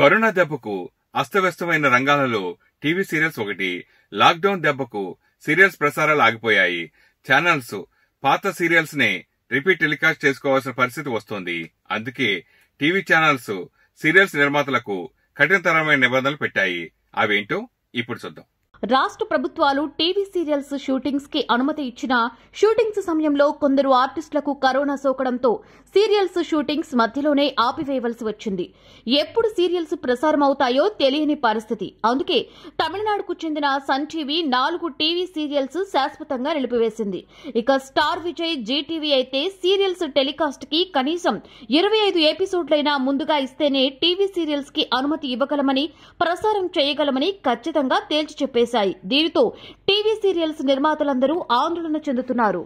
corona దెబ్బకు అస్తవ్యస్తమైన రంగాలలో టీవీ సీరియల్స్ ఒకటి లాక్డౌన్ దెబ్బకు సీరియల్స్ ప్రసారాలు ఆగిపోయాయి ఛానల్స్ పాత సీరియల్స్ నే రిపీట్ టెలికాస్ట్ చేసుకోవాల్సిన పరిస్థితి వస్తోంది అందుకే టీవీ ఛానల్స్ సీరియల్స్ నిర్మాతలకు కఠినతరమైన నిబంధనలు పెట్టాయి అవేంటో ఇప్పుడు చూద్దాం రాష్ట్ర ప్రభుత్వాలు టీవీ సీరియల్స్ షూటింగ్స్ కి అనుమతి ఇచ్చినా షూటింగ్స్ సమయంలో కొందరు ఆర్టిస్టులకు కరోనా సోకడంతో సీరియల్స్ షూటింగ్స్ మధ్యలోనే ఆపివేయవలసి వచ్చింది ఎప్పుడు సీరియల్స్ ప్రసారం అవుతాయో తెలియని పరిస్థితి అందుకే తమిళనాడుకు చెందిన సన్ టీవీ నాలుగు టీవీ సీరియల్స్ శాశ్వతంగా నిలిపివేసింది ఇక స్టార్ విజయ్ జీటీవీ అయితే సీరియల్స్ టెలికాస్ట్ కి కనీసం ఇరవై ఐదు ఎపిసోడ్లైనా ముందుగా ఇస్తేనే టీవీ సీరియల్స్ కి అనుమతి ఇవ్వగలమని ప్రసారం చేయగలమని ఖచ్చితంగా తేల్చి చెప్పేశారు చేశాయి దీనితో టీవీ సీరియల్స్ నిర్మాతలందరూ ఆందోళన చెందుతున్నారు